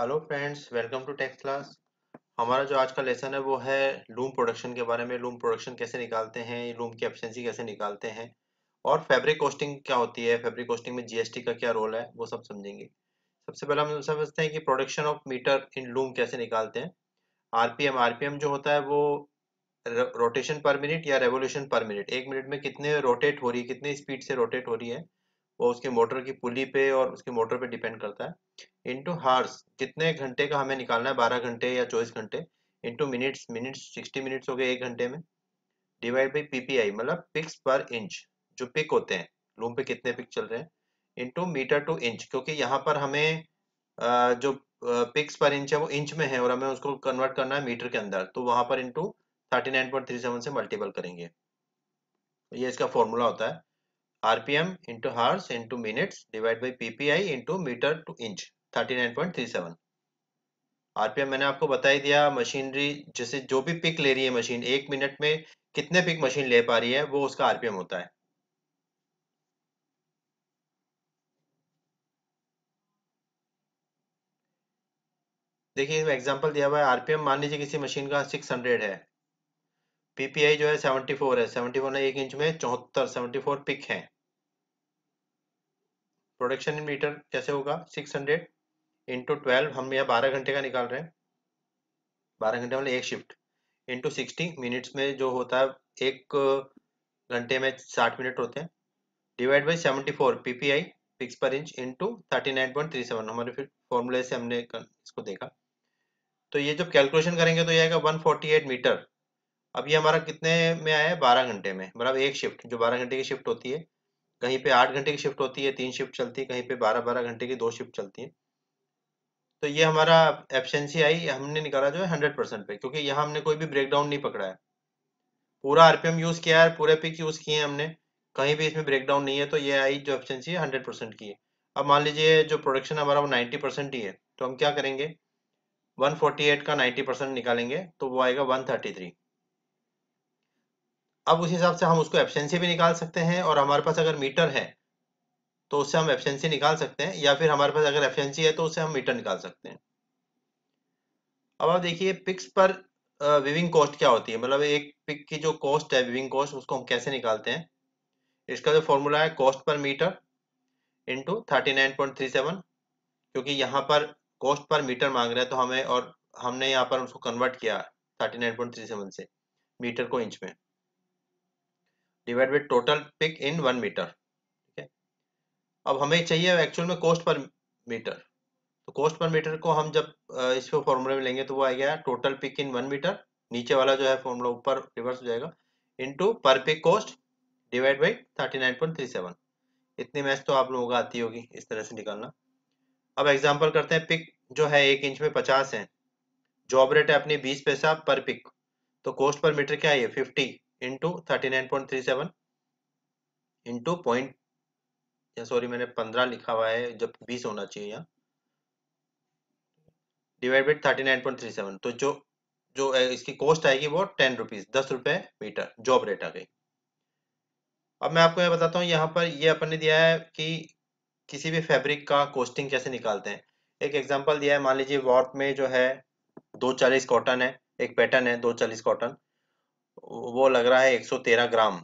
hello friends welcome to tex class हमारा जो आज का लेसन है वो है लूम प्रोडक्शन के बारे में लूम प्रोडक्शन कैसे निकालते हैं लूम की एफिशिएंसी कैसे निकालते हैं और फैब्रिक कॉस्टिंग क्या होती है फैब्रिक कॉस्टिंग में जीएसटी का क्या रोल है वो सब समझेंगे सबसे पहले हम समझते हैं कि production of metre in loom कैसे निकालते हैं आरपीएम आरपीएम जो होता है वो रोटेशन पर मिनट या रेवोल्यूशन पर मिनट एक मिनट में कितने रोटेट हो रही है कितने स्पीड से रोटेट हो रही है वो उसके मोटर की पुली पे और उसके मोटर पे डिपेंड करता है इंटू हार्स कितने घंटे का हमें निकालना है बारह घंटे या चौबीस घंटे into minutes minutes sixty minutes हो गए एक घंटे में डिवाइड बाई पीपीआई मतलब पिक्स पर इंच जो पिक होते हैं लूम पे कितने पिक चल रहे हैं इंटू मीटर टू इंच क्योंकि यहाँ पर हमें जो पिक्स पर इंच है वो इंच में है और हमें उसको कन्वर्ट करना है मीटर के अंदर तो वहां पर into thirty nine point three seven से मल्टीपल करेंगे तो ये इसका फॉर्मूला होता है RPM into hours into minutes divide by PPI into metre to inch 39.37 RPM मैंने आपको बता ही दिया मशीनरी जैसे जो भी पिक ले रही है मशीन एक मिनट में कितने पिक मशीन ले पा रही है वो उसका आरपीएम होता है देखिए इसमें एग्जांपल दिया हुआ है आरपीएम मान लीजिए किसी मशीन का 600 है पीपीआई जो है 74 है 74 ना एक इंच में चौहत्तर 74 पिक है प्रोडक्शन इन मीटर कैसे होगा 600 इंटू ट्वेल्व हम यह बारह घंटे का निकाल रहे हैं बारह घंटे मतलब एक शिफ्ट इंटू सिक्सटी मिनट्स में जो होता है एक घंटे में साठ मिनट होते हैं divide by seventy four P P I picks per inch into thirty nine point three seven हमारे फिर फॉर्मूले से हमने इसको देखा तो ये जब कैलकुलेशन करेंगे तो ये आएगा वन फोर्टी एट मीटर अब ये हमारा कितने में आया है बारह घंटे में मतलब एक शिफ्ट जो बारह घंटे की शिफ्ट होती है कहीं पे आठ घंटे की शिफ्ट होती है तीन शिफ्ट चलती है कहीं पे बारह बारह घंटे की दो शिफ्ट चलती है तो ये हमारा एफिशिएंसी आई हमने निकाला जो है हंड्रेड परसेंट पे क्योंकि यहाँ हमने कोई भी ब्रेकडाउन नहीं पकड़ा है पूरा आरपीएम यूज किया है पूरे पिक यूज किए हमने कहीं भी इसमें ब्रेकडाउन नहीं है तो ये आई जो एफिशिएंसी है हंड्रेड परसेंट की है अब मान लीजिए जो प्रोडक्शन हमारा वो नाइन्टी परसेंट ही है तो हम क्या करेंगे एट का नाइन्टी परसेंट निकालेंगे तो वो आएगा थ्री अब उस हिसाब से हम उसको एफिशिएंसी भी निकाल सकते हैं और हमारे पास अगर मीटर है तो उससे हम एफिशिएंसी निकाल सकते हैं या फिर हमारे पास अगर एफिशिएंसी है तो उससे हम मीटर निकाल सकते हैं अब आप देखिए पिक्स पर विविंग कॉस्ट क्या होती है मतलब एक पिक की जो कॉस्ट है विविंग कॉस्ट उसको हम कैसे निकालते हैं इसका जो फॉर्मूला है cost per metre into thirty nine point three seven क्योंकि यहाँ पर कॉस्ट पर मीटर मांग रहे हैं तो हमें और हमने यहाँ पर उसको कन्वर्ट किया thirty nine point three seven से मीटर को इंच में divide by total pick in one metre अब हमें चाहिए एक्चुअल में कॉस्ट पर मीटर तो कॉस्ट पर मीटर को हम जब इसको फॉर्मूले में लेंगे तो वो आ गया total pick in one metre नीचे वाला जो है फॉर्मूला ऊपर रिवर्स हो जाएगा into per pick cost divide by thirty nine point three seven इतनी मैच तो आप लोगों को आती होगी इस तरह से निकालना अब एग्जाम्पल करते हैं पिक जो है एक इंच में पचास है जॉब रेट है अपनी बीस पैसा पर पिक तो कॉस्ट पर मीटर क्या है fifty into thirty nine point three seven into point या सॉरी मैंने पंद्रह लिखा हुआ है जब बीस होना चाहिए यहाँ divide by thirty nine point three seven तो जो जो इसकी कॉस्ट आएगी वो टेन रुपीज दस रुपए मीटर जॉब रेट आ गई अब मैं आपको यह बताता हूँ यहाँ पर ये अपन ने दिया है कि किसी भी फैब्रिक का कॉस्टिंग कैसे निकालते हैं एक एग्जांपल दिया है मान लीजिए वॉर्प में जो है दो चालीस कॉटन है एक पैटर्न है दो चालीस कॉटन वो लग रहा है एक सौ तेरह ग्राम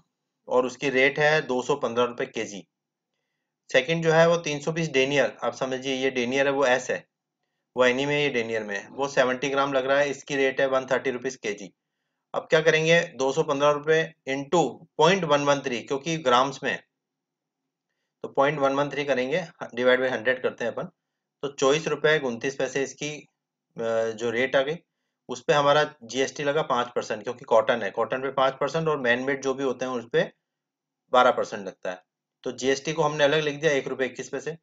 और उसकी रेट है दो सौ पंद्रह रुपए के जी सेकंड जो है वो 320 डेनियर आप समझिए ये डेनियर है वो एस है वो एनी में ये डेनियर में है वो 70 ग्राम लग रहा है इसकी रेट है वन थर्टी रुपीज के जी अब क्या करेंगे दो सौ पंद्रह रुपए into point one one three क्योंकि ग्राम्स में तो पॉइंट वन वन थ्री करेंगे डिवाइड बाई हंड्रेड करते हैं अपन तो चौबीस रुपए उनतीस पैसे इसकी जो रेट आ गई उस पर हमारा जीएसटी लगा पाँच परसेंट क्योंकि कॉटन है कॉटन पे पाँच परसेंट और मैनमेड जो भी होते हैं उस पर बारह परसेंट लगता है तो जीएसटी को हमने अलग लिख दिया एक रुपए इक्कीस पैसे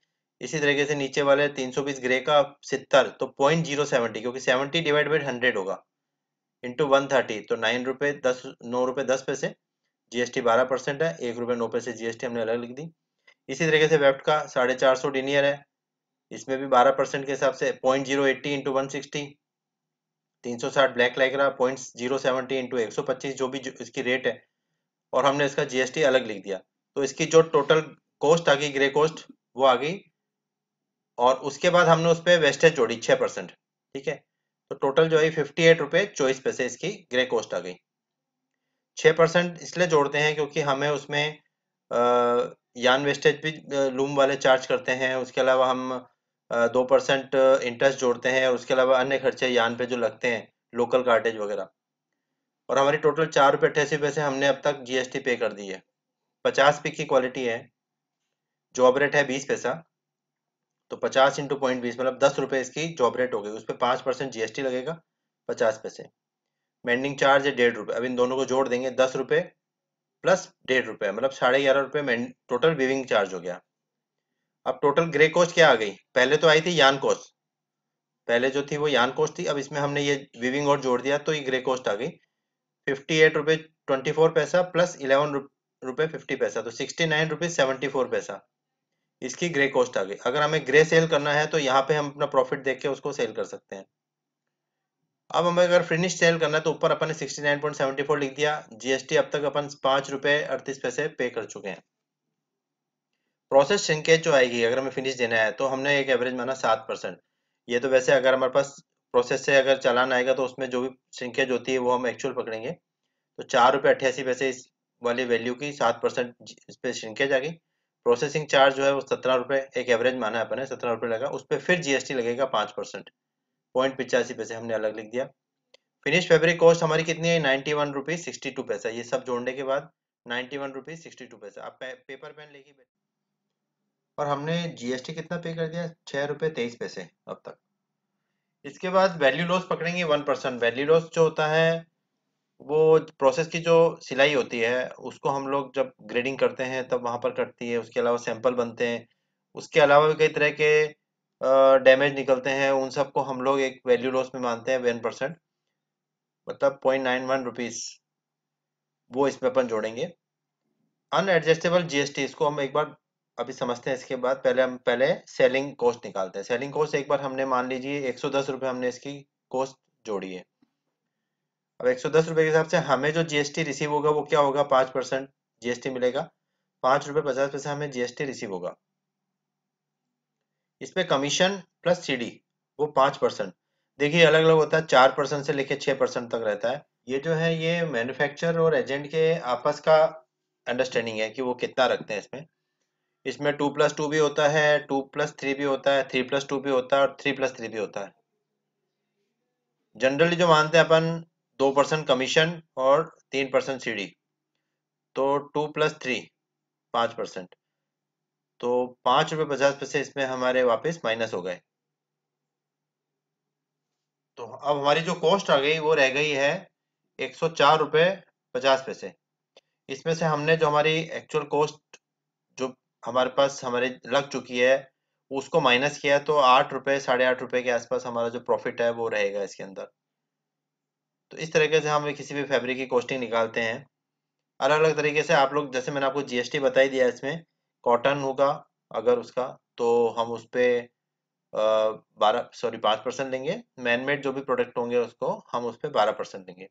इसी तरीके से नीचे वाले तीन सौ बीस ग्रे का सितर तो पॉइंट जीरो सेवेंटी क्योंकि सेवेंटी डिवाइड बाई हंड्रेड होगा इंटू वन थर्टी तो नाइन रुपए दस नौ रुपए दस पैसे जीएसटी बारह परसेंट है एक रुपए नौ पैसे जीएसटी हमने अलग लिख दी इसी तरीके से वेफ्ट का साढ़े चार सौ डिनियर है इसमें भी बारह परसेंट के हिसाब से point zero eighty into one sixty तीन सौ साठ ब्लैक लाइक रहा पॉइंट जीरो सेवेंटी इंटू एक सौ पच्चीस जो भी जो इसकी रेट है और हमने इसका जीएसटी अलग लिख दिया तो इसकी जो टोटल कॉस्ट आ गई ग्रे कॉस्ट वो आ गई और उसके बाद हमने उस पर वेस्टेज जोड़ी छह परसेंट ठीक है तो टोटल जो है फिफ्टी एट रुपये चौबीस पैसे इसकी ग्रे कॉस्ट आ गई छह परसेंट इसलिए जोड़ते हैं क्योंकि हमें उसमें यान वेस्टेज भी लूम वाले चार्ज करते हैं उसके अलावा हम दो परसेंट इंटरेस्ट जोड़ते हैं और उसके अलावा अन्य खर्चे यान पे जो लगते हैं लोकल कार्टेज वगैरह और हमारी टोटल चार रुपये अट्ठासी पैसे हमने अब तक जीएसटी पे कर दी है पचास पिक की क्वालिटी है जॉब रेट है बीस पैसा तो पचास इंटू पॉइंट बीस मतलब दस रुपए इसकी जॉब रेट हो गई उस पर पांच परसेंट जीएसटी लगेगा पचास पैसे मेंडिंग चार्ज है डेढ़ रुपए अब इन दोनों को जोड़ देंगे दस रुपए प्लस डेढ़ रुपए मतलब साढ़े ग्यारह रुपए टोटल वीविंग चार्ज हो गया अब टोटल ग्रे कॉस्ट क्या आ गई पहले तो आई थी यान कॉस्ट पहले जो थी वो यान कॉस्ट थी अब इसमें हमने ये वीविंग और जोड़ दिया तो ये ग्रे कॉस्ट आ गई फिफ्टी एट रुपए ट्वेंटी फोर पैसा प्लस इलेवन रुपए फिफ्टी पैसा तो sixty nine rupees seventy four पैसा इसकी ग्रे कॉस्ट आ गई अगर हमें ग्रे सेल करना है तो यहाँ पे हम अपना प्रॉफिट देख के उसको सेल कर सकते हैं अब हमें अगर फिनिश सेल करना है तो ऊपर अपन ने sixty nine point seventy four लिख दिया जीएसटी अब तक अपन पांच रुपए अड़तीस पैसे पे कर चुके हैं प्रोसेस श्रिंकेज जो आएगी अगर हमें फिनिश देना है तो हमने एक एवरेज माना सात परसेंट ये तो वैसे अगर हमारे पास प्रोसेस से अगर चलान आएगा तो उसमें जो भी श्रिंकेज होती है वो हम एक्चुअल पकड़ेंगे तो चार रुपये अट्ठासी पैसे इस वाली वैल्यू की सात परसेंट इस पर श्रिंकेज आ गई प्रोसेसिंग चार्ज जो है वो सत्रह रुपये एक एवरेज माना है अपने सत्रह रुपये लगा उस पर फिर जीएसटी लगेगा पाँच परसेंट पॉइंट पिचासी पैसे हमने अलग लिख दिया फिनिश फैब्रिक कॉस्ट हमारी कितनी है ninety one rupees sixty two पैसा ये सब जोड़ने के बाद ninety one rupees sixty two पैसा आप पेपर पेन लेके और हमने जीएसटी कितना पे कर दिया छः रुपये तेईस पैसे अब तक इसके बाद वैल्यू लॉस पकड़ेंगे वन परसेंट वैल्यू लॉस जो होता है वो प्रोसेस की जो सिलाई होती है उसको हम लोग जब ग्रेडिंग करते हैं तब वहाँ पर कटती है उसके अलावा सैंपल बनते हैं उसके अलावा भी कई तरह के डैमेज निकलते हैं उन सबको हम लोग एक वैल्यू लॉस में मानते हैं वन परसेंट मतलब पॉइंट नाइन वन रुपीज़ वो इसमें अपन जोड़ेंगे अनएडजस्टेबल जीएसटी इसको हम एक बार अभी समझते हैं इसके बाद पहले हम पहले सेलिंग कॉस्ट निकालते हैं सेलिंग कॉस्ट एक बार हमने मान लीजिए एक सौ दस रुपये हमने इसकी कॉस्ट जोड़ी है अब एक सौ दस के हिसाब से हमें जो जीएसटी रिसीव होगा वो क्या होगा पांच परसेंट जीएसटी मिलेगा पांच रुपए पचास पैसे हमें जीएसटी रिसीव होगा इसमें कमीशन प्लस सीडी वो पांच परसेंट देखिए अलग अलग होता है चार परसेंट से लेके छह परसेंट तक रहता है ये जो है ये मैन्युफैक्चर और एजेंट के आपस का अंडरस्टैंडिंग है कि वो कितना रखते हैं इसमें इसमें टू प्लस टू भी होता है टू प्लस थ्री भी होता है थ्री प्लस टू भी होता है और थ्री प्लस थ्री भी होता है जनरली जो मानते हैं अपन दो परसेंट कमीशन और तीन परसेंट सीडी तो टू प्लस थ्री पाँच परसेंट तो पाँच रुपये पचास पैसे इसमें हमारे वापस माइनस हो गए तो अब हमारी जो कॉस्ट आ गई वो रह गई है एक सौ चार रुपये पचास पैसे इसमें से हमने जो हमारी एक्चुअल कॉस्ट जो हमारे पास हमारे लग चुकी है उसको माइनस किया तो आठ रुपये साढ़े आठ रुपये के आसपास हमारा जो प्रॉफिट है वो रहेगा इसके अंदर तो इस तरीके से हम किसी भी फैब्रिक की कॉस्टिंग निकालते हैं अलग अलग तरीके से आप लोग जैसे मैंने आपको जीएसटी बताई दिया इसमें कॉटन होगा अगर उसका तो हम उस पर बारह सॉरी पाँच परसेंट लेंगे मैनमेड जो भी प्रोडक्ट होंगे उसको हम उस पर बारह परसेंट लेंगे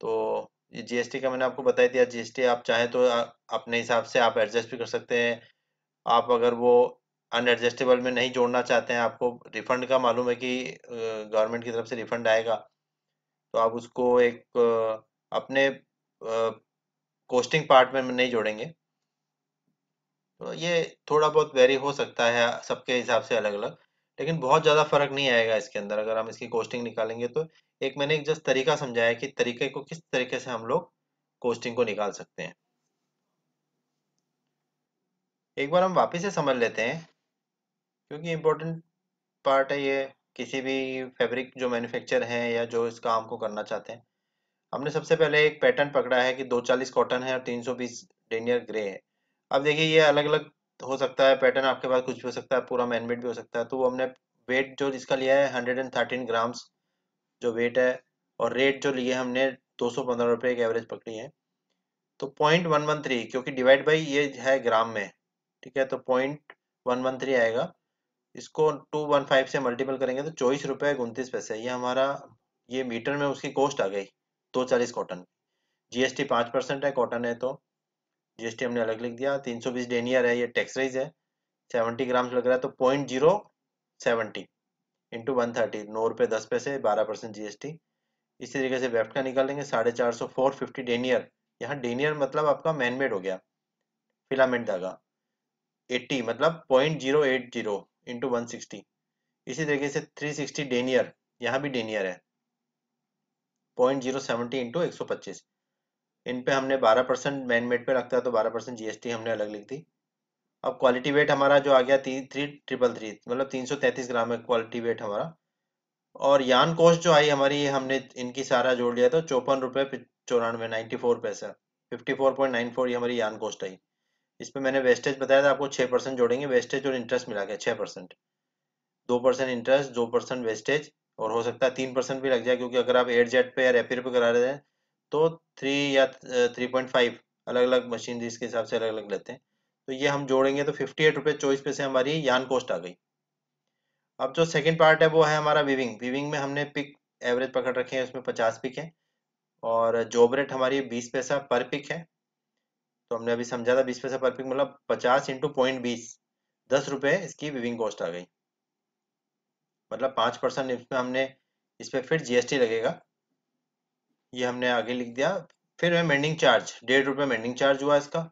तो ये जीएसटी का मैंने आपको बताया दिया जीएसटी आप चाहें तो अपने हिसाब से आप एडजस्ट भी कर सकते हैं आप अगर वो अनएडजस्टेबल में नहीं जोड़ना चाहते हैं आपको रिफंड का मालूम है कि गवर्नमेंट की तरफ से रिफंड आएगा तो आप उसको एक अपने कोस्टिंग पार्ट में नहीं जोड़ेंगे तो ये थोड़ा बहुत वेरी हो सकता है सबके हिसाब से अलग अलग लेकिन बहुत ज़्यादा फर्क नहीं आएगा इसके अंदर अगर हम इसकी कोस्टिंग निकालेंगे तो एक मैंने एक जस्ट तरीका समझाया कि तरीके को किस तरीके से हम लोग कोस्टिंग को निकाल सकते हैं एक बार हम वापस से समझ लेते हैं क्योंकि इम्पोर्टेंट पार्ट है ये किसी भी फैब्रिक जो मैन्युफैक्चर है या जो इस काम को करना चाहते हैं हमने सबसे पहले एक पैटर्न पकड़ा है कि दो चालीस कॉटन है और तीन सौ बीस डेनियर ग्रे है अब देखिए ये अलग अलग हो सकता है पैटर्न आपके पास कुछ भी हो सकता है पूरा मैनमेड भी हो सकता है तो वो हमने वेट जो इसका लिया है हंड्रेड एंड थर्टीन ग्राम्स जो वेट है और रेट जो लिए हमने दो सौ पंद्रह रुपये की एवरेज पकड़ी है तो पॉइंट वन वन थ्री क्योंकि डिवाइड बाई ये है ग्राम में ठीक है तो पॉइंट वन वन थ्री आएगा इसको टू वन फाइव से मल्टीपल करेंगे तो चौबीस रुपए उनतीस पैसे ये हमारा ये मीटर में उसकी कॉस्ट आ गई दो चालीस कॉटन जीएसटी पाँच परसेंट है कॉटन है तो जीएसटी हमने अलग लिख दिया तीन सौ बीस डेनियर है ये टैक्स राइज है सेवेंटी ग्राम लग रहा है तो point zero seventy into one thirty नौ रुपये दस पैसे बारह परसेंट जीएसटी इसी तरीके से वेफ्ट का निकाल लेंगे साढ़े चार सौ फोर फिफ्टी डेनियर यहाँ डेनियर मतलब आपका मैनमेड हो गया फिलामेंट दागा 80 मतलब point zero eight zero into one इसी तरीके से 360 सिक्सटी डेनियर यहाँ भी डेनियर है पॉइंट जीरो सेवेंटी इंटू एक सौ पच्चीस इन पे हमने 12 परसेंट मैन पे पर रखता तो 12 परसेंट जीएसटी हमने अलग लिख दी अब क्वालिटी वेट हमारा जो आ गया थी थ्री ट्रिपल थ्री मतलब तीन सौ तैंतीस ग्राम है क्वालिटी वेट हमारा और यान कॉस्ट जो आई हमारी हमने इनकी सारा जोड़ लिया तो चौपन रुपये चौरानवे नाइन्टी फोर पैसा fifty four point nine four ये हमारी यान कॉस्ट आई इसमें मैंने वेस्टेज बताया था आपको छः परसेंट जोड़ेंगे वेस्टेज और इंटरेस्ट मिला के छः परसेंट दो परसेंट इंटरेस्ट दो परसेंट वेस्टेज और हो सकता है तीन परसेंट भी लग जाए क्योंकि अगर आप एयर जेट पे या रेपिर पे करा रहे हैं तो थ्री या थ्री पॉइंट फाइव अलग अलग मशीन इसके हिसाब से अलग अलग लेते हैं तो ये हम जोड़ेंगे तो फिफ्टी एट रुपये चौबीस पैसे हमारी यान कोस्ट आ गई अब जो सेकेंड पार्ट है वो है हमारा विविंग विविंग में हमने पिक एवरेज पकड़ रखे हैं उसमें पचास पिक है और जॉब रेट हमारी बीस पैसा पर पिक है तो हमने अभी समझा था बीस पैसा पर पिक मतलब पचास इंटू पॉइंट बीस दस रुपये इसकी विविंग कॉस्ट आ गई मतलब पाँच परसेंट इसमें हमने इस पर फिर जीएसटी लगेगा ये हमने आगे लिख दिया फिर है मेंडिंग चार्ज डेढ़ रुपये मेंडिंग चार्ज हुआ इसका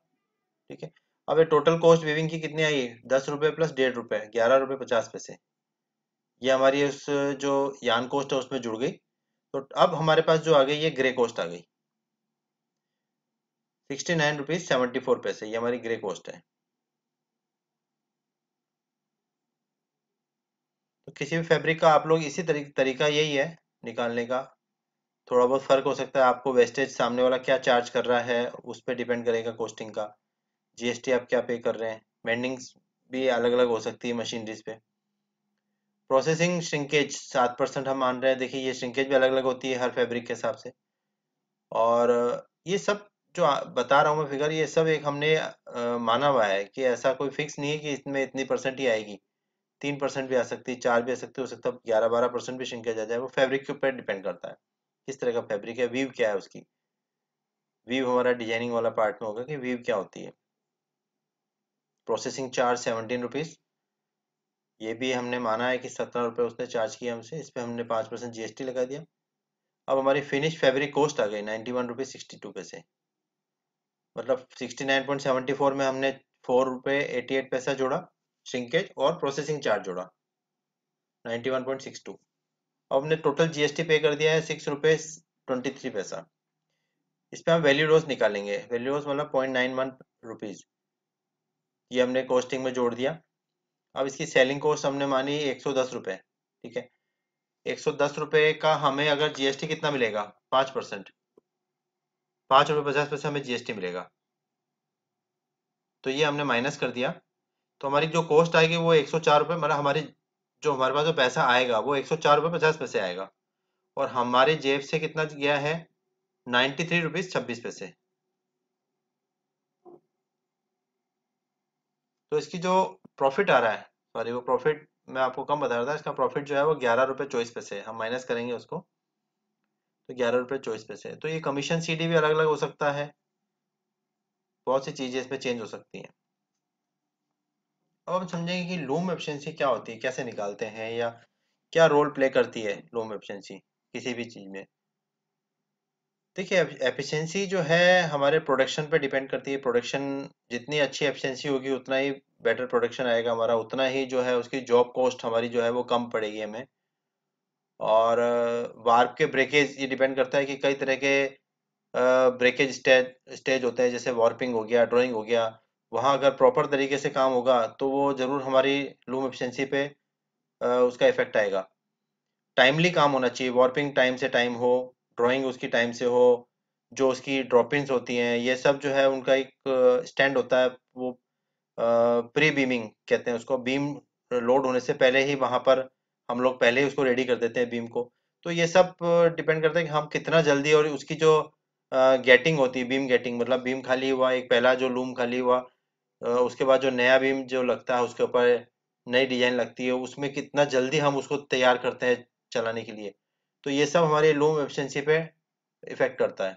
ठीक है अब ये टोटल कॉस्ट विविंग की कितनी आई दस रुपये प्लस डेढ़ रुपये ग्यारह रुपये पचास पैसे ये हमारी उस जो यान कॉस्ट है उसमें जुड़ गई तो अब हमारे पास जो आ गई ये ग्रे कॉस्ट आ गई sixty nine rupees seventy four पैसे ये हमारी ग्रे कॉस्ट है तो किसी भी फैब्रिक का आप लोग इसी तरी, तरीका यही है निकालने का थोड़ा बहुत फर्क हो सकता है आपको वेस्टेज सामने वाला क्या चार्ज कर रहा है उस पर डिपेंड करेगा कॉस्टिंग का जीएसटी आप क्या पे कर रहे हैं मेंडिंग्स भी अलग अलग हो सकती है मशीनरीज पे प्रोसेसिंग श्रिंकेज सात परसेंट हम मान रहे हैं देखिए ये श्रिंकेज भी अलग अलग होती है हर फैब्रिक के हिसाब से और ये सब जो बता रहा हूँ मैं फिगर ये सब एक हमने आ, माना हुआ है कि ऐसा कोई फिक्स नहीं है कि इसमें इतनी परसेंट ही आएगी तीन परसेंट भी आ सकती है चार भी आ सकती है हो सकता है ग्यारह बारह परसेंट भी शिंक जा जाए वो फैब्रिक के ऊपर डिपेंड करता है किस तरह का फैब्रिक है वीव क्या है उसकी वीव हमारा डिजाइनिंग वाला पार्ट में होगा कि वीव क्या होती है प्रोसेसिंग चार्ज सेवनटीन रुपीज़ ये भी हमने माना है कि सत्रह रुपये उसने चार्ज किया हमसे इस पर हमने पाँच परसेंट जी लगा दिया अब हमारी फिनिश फैब्रिक कॉस्ट आ गई ninety one rupees sixty two पैसे मतलब 69.74 में हमने फोर रुपए एटी एट पैसा जोड़ा श्रिंकेज और प्रोसेसिंग चार्ज जोड़ा 91.62 अब हमने टोटल जीएसटी पे कर दिया है सिक्स रुपए ट्वेंटी थ्री पैसा इसमें हम वैल्यू रोज निकालेंगे वैल्यू रोज मतलब पॉइंट नाइन वन रुपीज़ ये हमने कॉस्टिंग में जोड़ दिया अब इसकी सेलिंग कॉस्ट हमने मानी एक सौ ठीक है एक सौ का हमें अगर जीएसटी कितना मिलेगा पांच परसेंट पांच रुपए पचास पैसे हमें जीएसटी मिलेगा तो ये हमने माइनस कर दिया तो हमारी जो कॉस्ट आएगी वो एक सौ चार रुपए मतलब हमारी जो हमारे पास जो पैसा आएगा वो एक सौ चार पचास पैसे आएगा और हमारे जेब से कितना गया है नाइन्टी थ्री रुपीज छब्बीस पैसे तो इसकी जो प्रॉफिट आ रहा है सॉरी वो प्रॉफिट मैं आपको कम बता रहा था इसका प्रॉफिट जो है वो ग्यारह रुपए चौबीस पैसे हम माइनस करेंगे उसको तो ग्यारह रुपये चौबीस पैसे तो ये कमीशन सीडी भी अलग अलग हो सकता है बहुत सी चीज़ें इसमें चेंज हो सकती हैं अब हम समझेंगे कि लूम एफिशिएंसी क्या होती है कैसे निकालते हैं या क्या रोल प्ले करती है लूम एफिशिएंसी किसी भी चीज़ में देखिए एफिशिएंसी जो है हमारे प्रोडक्शन पे डिपेंड करती है प्रोडक्शन जितनी अच्छी एफिशिएंसी होगी उतना ही बेटर प्रोडक्शन आएगा हमारा उतना ही जो है उसकी जॉब कॉस्ट हमारी जो है वो कम पड़ेगी हमें और वार्प के ब्रेकेज ये डिपेंड करता है कि कई तरह के ब्रेकेज स्टेज स्टेज होते हैं जैसे वार्पिंग हो गया ड्राइंग हो गया वहाँ अगर प्रॉपर तरीके से काम होगा तो वो ज़रूर हमारी लूम एफिशिएंसी पे उसका इफेक्ट आएगा टाइमली काम होना चाहिए वार्पिंग टाइम से टाइम हो ड्राइंग उसकी टाइम से हो जो उसकी ड्रॉपिंग्स होती हैं ये सब जो है उनका एक स्टैंड होता है वो प्री बीमिंग कहते हैं उसको बीम लोड होने से पहले ही वहाँ पर हम लोग पहले ही उसको रेडी कर देते हैं बीम को तो ये सब डिपेंड करता है कि हम कितना जल्दी और उसकी जो गेटिंग होती है बीम गेटिंग मतलब बीम खाली हुआ एक पहला जो लूम खाली हुआ उसके बाद जो नया बीम जो लगता है उसके ऊपर नई डिजाइन लगती है उसमें कितना जल्दी हम उसको तैयार करते हैं चलाने के लिए तो ये सब हमारे लूम एफिशिएंसी पे इफेक्ट करता है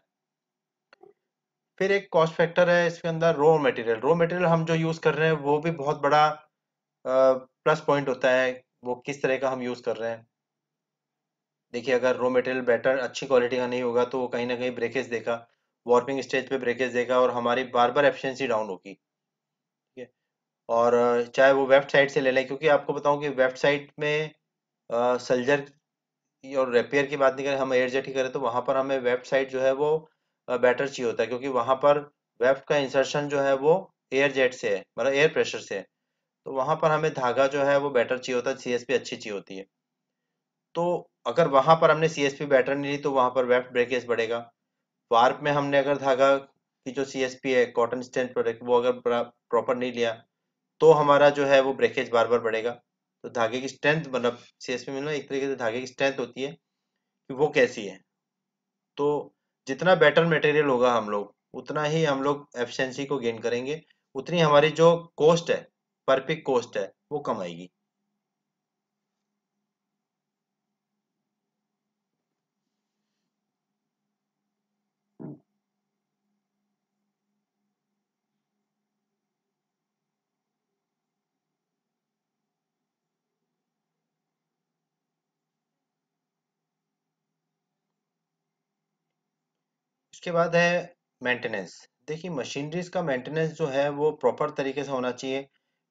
फिर एक कॉस्ट फैक्टर है इसके अंदर रॉ मटेरियल रॉ मटेरियल हम जो यूज कर रहे हैं वो भी बहुत बड़ा प्लस पॉइंट होता है वो किस तरह का हम यूज़ कर रहे हैं देखिए अगर रो मटेरियल बेटर अच्छी क्वालिटी का नहीं होगा तो वो कहीं ना कहीं ब्रेकेज देगा वार्पिंग स्टेज पे ब्रेकेज देगा और हमारी बार बार एफिशिएंसी डाउन होगी ठीक है और चाहे वो वेबसाइट से ले लें क्योंकि आपको बताऊं कि वेबसाइट में सल्जर और रेपेयर की बात नहीं करें हम एयर जेट ही करें तो वहाँ पर हमें वेबसाइट जो है वो बेटर चाहिए होता है क्योंकि वहाँ पर वेफ्ट का इंसर्शन जो है वो एयर जेट से है मतलब एयर प्रेशर से है तो वहां पर हमें धागा जो है वो बेटर चाहिए होता है सीएसपी अच्छी चाहिए होती है तो अगर वहां पर हमने सीएसपी बैटर नहीं ली तो वहां पर वेफ्ट ब्रेकेज बढ़ेगा वार्प में हमने अगर धागा की जो सी है कॉटन स्टैंड प्रोडक्ट वो अगर प्रॉपर नहीं लिया तो हमारा जो है वो ब्रेकेज बार बार बढ़ेगा तो धागे की स्ट्रेंथ मतलब सी में एक तरीके से धागे की स्ट्रेंथ होती है कि वो कैसी है तो जितना बेटर मटेरियल होगा हम लोग उतना ही हम लोग एफिशिएंसी को गेन करेंगे उतनी हमारी जो कॉस्ट है पर पिक कॉस्ट है वो कम आएगी उसके बाद है मेंटेनेंस देखिए मशीनरीज का मेंटेनेंस जो है वो प्रॉपर तरीके से होना चाहिए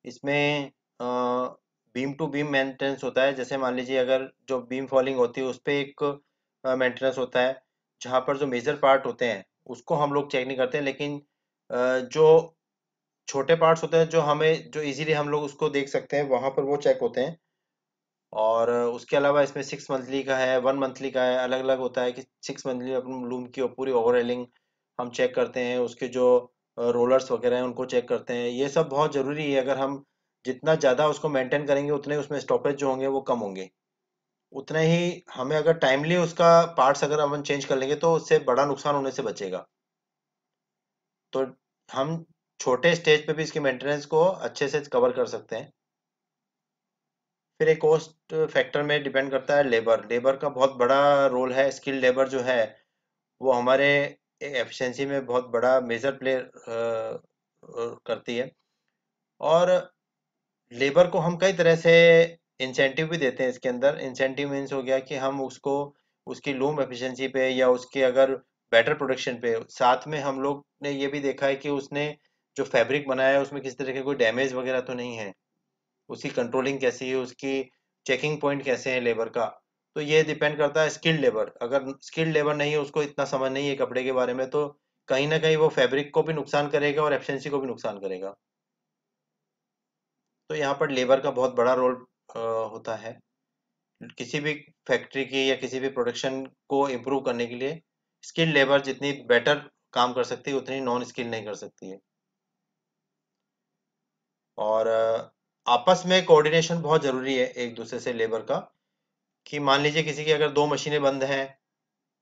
इसमें बीम टू बीम मेंटेनेंस होता है जैसे मान लीजिए अगर जो बीम फॉलिंग होती है उस पर एक मेंटेनेंस होता है जहाँ पर जो मेजर पार्ट होते हैं उसको हम लोग चेक नहीं करते लेकिन जो छोटे पार्ट्स होते हैं जो हमें जो इजीली हम लोग उसको देख सकते हैं वहाँ पर वो चेक होते हैं और उसके अलावा इसमें सिक्स मंथली का है वन मंथली का है अलग अलग होता है कि सिक्स मंथली अपनी अपन लूम की पूरी ओवरऑलिंग हम चेक करते हैं उसके जो रोलर्स वगैरह हैं उनको चेक करते हैं ये सब बहुत ज़रूरी है अगर हम जितना ज़्यादा उसको मेंटेन करेंगे उतने उसमें स्टॉपेज जो होंगे वो कम होंगे उतने ही हमें अगर टाइमली उसका पार्ट्स अगर हम चेंज कर लेंगे तो उससे बड़ा नुकसान होने से बचेगा तो हम छोटे स्टेज पे भी इसकी मेंटेनेंस को अच्छे से कवर कर सकते हैं फिर एक कॉस्ट फैक्टर में डिपेंड करता है लेबर लेबर का बहुत बड़ा रोल है स्किल्ड लेबर जो है वो हमारे एफिशिएंसी में बहुत बड़ा मेजर प्ले करती है और लेबर को हम कई तरह से इंसेंटिव भी देते हैं इसके अंदर इंसेंटिव मीन्स हो गया कि हम उसको उसकी लूम एफिशिएंसी पे या उसके अगर बेटर प्रोडक्शन पे साथ में हम लोग ने ये भी देखा है कि उसने जो फैब्रिक बनाया है उसमें किसी तरह के कोई डैमेज वगैरह तो नहीं है उसकी कंट्रोलिंग कैसी है उसकी चेकिंग पॉइंट कैसे हैं लेबर का तो ये डिपेंड करता है स्किल्ड लेबर अगर स्किल्ड लेबर नहीं है उसको इतना समझ नहीं है कपड़े के बारे में तो कहीं ना कहीं वो फैब्रिक को भी नुकसान करेगा और एफिशिएंसी को भी नुकसान करेगा तो यहाँ पर लेबर का बहुत बड़ा रोल आ, होता है किसी भी फैक्ट्री की या किसी भी प्रोडक्शन को इम्प्रूव करने के लिए स्किल्ड लेबर जितनी बेटर काम कर सकती है उतनी नॉन स्किल्ड नहीं कर सकती है और आपस में कोऑर्डिनेशन बहुत जरूरी है एक दूसरे से लेबर का कि मान लीजिए किसी की अगर दो मशीनें बंद हैं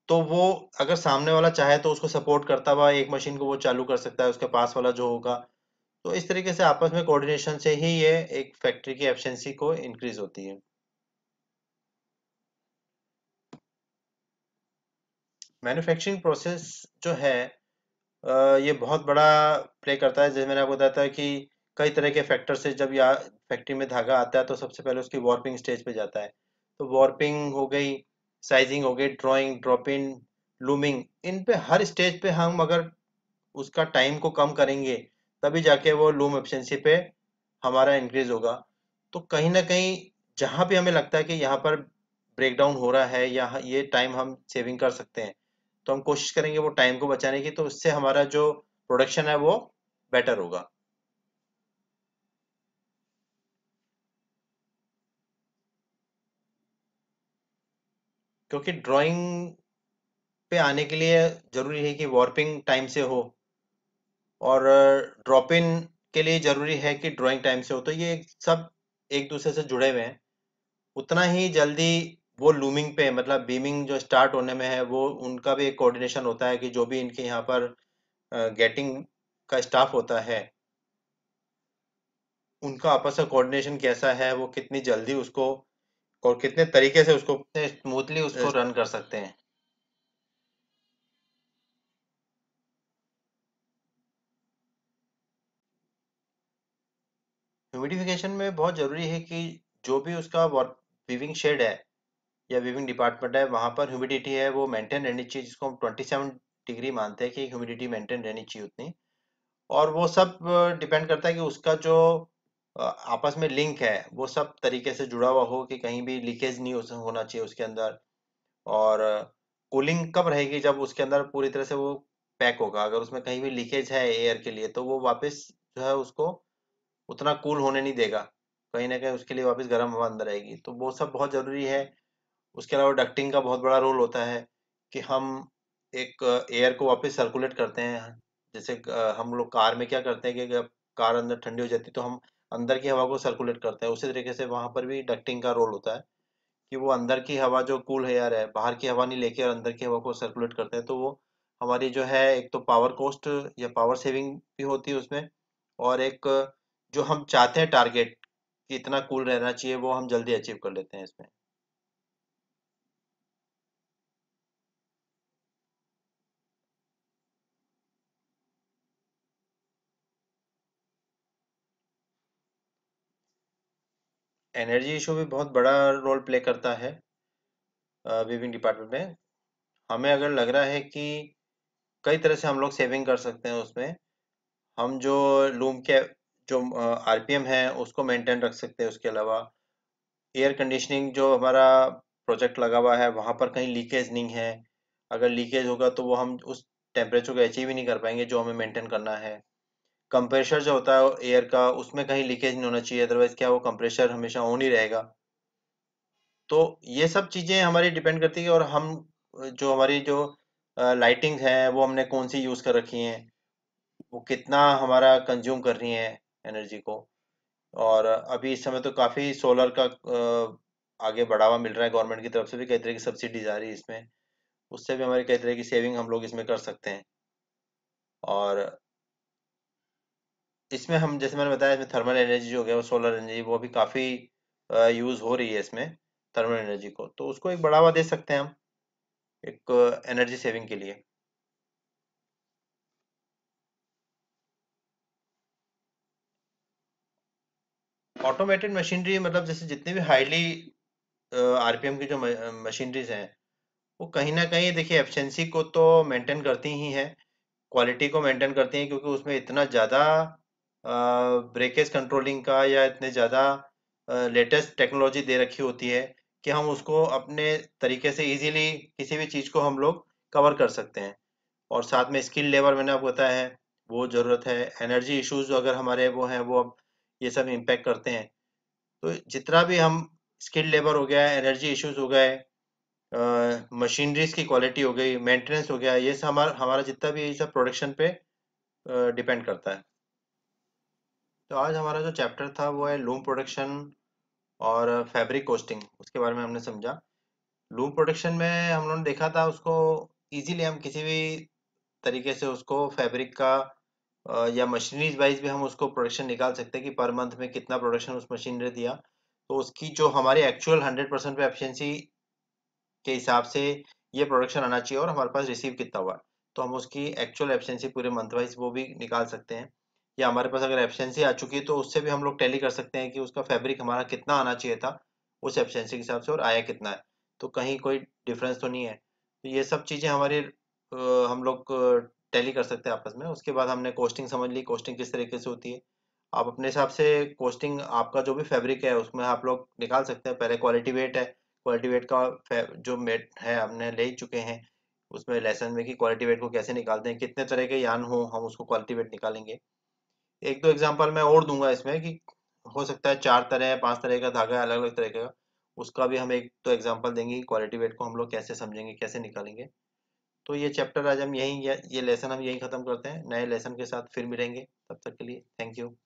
तो वो अगर सामने वाला चाहे तो उसको सपोर्ट करता हुआ एक मशीन को वो चालू कर सकता है उसके पास वाला जो होगा तो इस तरीके से आपस में कोऑर्डिनेशन से ही ये एक फैक्ट्री की एफिशिएंसी को इंक्रीज होती है मैन्युफैक्चरिंग प्रोसेस जो है ये बहुत बड़ा प्ले करता है जैसे मैंने आपको बताया था कि कई तरह के फैक्टर से जब या फैक्ट्री में धागा आता है तो सबसे पहले उसकी वार्पिंग स्टेज पे जाता है तो वॉर्पिंग हो गई साइजिंग हो गई ड्राइंग ड्रॉप इन लूमिंग इन पे हर स्टेज पे हम अगर उसका टाइम को कम करेंगे तभी जाके वो लूम एफिशिएंसी पे हमारा इंक्रीज होगा तो कहीं ना कहीं जहाँ पे हमें लगता है कि यहाँ पर ब्रेकडाउन हो रहा है या ये टाइम हम सेविंग कर सकते हैं तो हम कोशिश करेंगे वो टाइम को बचाने की तो उससे हमारा जो प्रोडक्शन है वो बेटर होगा क्योंकि ड्राइंग पे आने के लिए ज़रूरी है कि वार्पिंग टाइम से हो और ड्रॉप इन के लिए ज़रूरी है कि ड्राइंग टाइम से हो तो ये सब एक दूसरे से जुड़े हुए हैं उतना ही जल्दी वो लूमिंग पे मतलब बीमिंग जो स्टार्ट होने में है वो उनका भी एक कोऑर्डिनेशन होता है कि जो भी इनके यहाँ पर गेटिंग का स्टाफ होता है उनका आपस का कोऑर्डिनेशन कैसा है वो कितनी जल्दी उसको और कितने तरीके से उसको स्मूथली उसको रन कर सकते हैं ह्यूमिडिफिकेशन में बहुत ज़रूरी है कि जो भी उसका वीविंग शेड है या वीविंग डिपार्टमेंट है वहां पर ह्यूमिडिटी है वो मेंटेन रहनी चाहिए जिसको हम 27 डिग्री मानते हैं कि ह्यूमिडिटी मेंटेन रहनी चाहिए उतनी और वो सब डिपेंड करता है कि उसका जो आपस में लिंक है वो सब तरीके से जुड़ा हुआ हो कि कहीं भी लीकेज नहीं होना चाहिए उसके अंदर और कूलिंग कब रहेगी जब उसके अंदर पूरी तरह से वो पैक होगा अगर उसमें कहीं भी लीकेज है एयर के लिए तो वो वापस जो है उसको उतना कूल होने नहीं देगा कहीं ना कहीं उसके लिए वापस गर्म हवा अंदर आएगी तो वो सब बहुत ज़रूरी है उसके अलावा डक्टिंग का बहुत बड़ा रोल होता है कि हम एक एयर को वापस सर्कुलेट करते हैं जैसे हम लोग कार में क्या करते हैं कि कार अंदर ठंडी हो जाती है तो हम अंदर की हवा को सर्कुलेट करता है उसी तरीके से वहां पर भी डक्टिंग का रोल होता है कि वो अंदर की हवा जो कूल एयर है बाहर की हवा नहीं लेके और अंदर की हवा को सर्कुलेट करते हैं तो वो हमारी जो है एक तो पावर कॉस्ट या पावर सेविंग भी होती है उसमें और एक जो हम चाहते हैं टारगेट कि इतना कूल रहना चाहिए वो हम जल्दी अचीव कर लेते हैं इसमें एनर्जी इशू भी बहुत बड़ा रोल प्ले करता है विविंग डिपार्टमेंट में हमें अगर लग रहा है कि कई तरह से हम लोग सेविंग कर सकते हैं उसमें हम जो लूम के जो आरपीएम है उसको मेंटेन रख सकते हैं उसके अलावा एयर कंडीशनिंग जो हमारा प्रोजेक्ट लगा हुआ है वहाँ पर कहीं लीकेज नहीं है अगर लीकेज होगा तो वो हम उस टेम्परेचर को अचीव ही नहीं कर पाएंगे जो हमें मेंटेन करना है कंप्रेशर जो होता है एयर का उसमें कहीं लीकेज नहीं होना चाहिए अदरवाइज क्या वो कंप्रेशर हमेशा ऑन ही रहेगा तो ये सब चीज़ें हमारी डिपेंड करती है और हम जो हमारी जो लाइटिंग है वो हमने कौन सी यूज़ कर रखी है वो कितना हमारा कंज्यूम कर रही है एनर्जी को और अभी इस समय तो काफ़ी सोलर का आगे बढ़ावा मिल रहा है गवर्नमेंट की तरफ से भी कई तरह की सब्सिडीज आ रही है इसमें उससे भी हमारी कई तरह की सेविंग हम लोग इसमें कर सकते हैं और इसमें हम जैसे मैंने बताया इसमें थर्मल एनर्जी जो हो गया वो सोलर एनर्जी वो भी काफ़ी यूज़ हो रही है इसमें थर्मल एनर्जी को तो उसको एक बढ़ावा दे सकते हैं हम एक एनर्जी सेविंग के लिए ऑटोमेटेड मशीनरी मतलब जैसे जितने भी हाईली आरपीएम की जो मशीनरीज हैं वो कहीं ना कहीं देखिए एफिशिएंसी को तो मेंटेन करती ही हैं क्वालिटी को मेंटेन करती हैं क्योंकि उसमें इतना ज़्यादा ब्रेकेज कंट्रोलिंग का या इतने ज़्यादा लेटेस्ट टेक्नोलॉजी दे रखी होती है कि हम उसको अपने तरीके से इजीली किसी भी चीज़ को हम लोग कवर कर सकते हैं और साथ में स्किल लेवल मैंने आपको बताया है वो ज़रूरत है एनर्जी इश्यूज अगर हमारे वो हैं वो अब ये सब इम्पेक्ट करते हैं तो जितना भी हम स्किल लेबर हो गया एनर्जी इश्यूज हो गए मशीनरीज की क्वालिटी हो गई मेंटेनेंस हो गया ये सब हमारा हमारा जितना भी ये सब प्रोडक्शन पे डिपेंड करता है तो आज हमारा जो चैप्टर था वो है लूम प्रोडक्शन और फैब्रिक कोस्टिंग उसके बारे में हमने समझा लूम प्रोडक्शन में हम लोगों ने देखा था उसको इजीली हम किसी भी तरीके से उसको फैब्रिक का या मशीनरीज वाइज भी हम उसको प्रोडक्शन निकाल सकते हैं कि पर मंथ में कितना प्रोडक्शन उस मशीन ने दिया तो उसकी जो हमारी एक्चुअल हंड्रेड परसेंट एफिशिएंसी के हिसाब से ये प्रोडक्शन आना चाहिए और हमारे पास रिसीव कितना हुआ तो हम उसकी एक्चुअल एफिशिएंसी पूरे मंथ वाइज वो भी निकाल सकते हैं या हमारे पास अगर एफिशिएंसी आ चुकी है तो उससे भी हम लोग टैली कर सकते हैं कि उसका फैब्रिक हमारा कितना आना चाहिए था उस एफिशिएंसी के हिसाब से और आया कितना है तो कहीं कोई डिफरेंस तो नहीं है तो ये सब चीज़ें हमारी हम लोग टैली कर सकते हैं आपस में उसके बाद हमने कोस्टिंग समझ ली कोस्टिंग किस तरीके से होती है आप अपने हिसाब से कोस्टिंग आपका जो भी फैब्रिक है उसमें आप लोग निकाल सकते हैं पहले क्वालिटी वेट है क्वालिटी वेट का जो मेट है हमने ले चुके हैं उसमें लेसन में कि क्वालिटी वेट को कैसे निकालते हैं कितने तरह के यान हो हम उसको क्वालिटी वेट निकालेंगे एक दो एग्जाम्पल मैं और दूंगा इसमें कि हो सकता है चार तरह है पांच तरह का धागा अलग अलग तरह का उसका भी हम एक तो एग्जाम्पल देंगे क्वालिटी वेट को हम लोग कैसे समझेंगे कैसे निकालेंगे तो ये चैप्टर आज हम यहीं ये लेसन हम यहीं ख़त्म करते हैं नए लेसन के साथ फिर मिलेंगे तब तक के लिए थैंक यू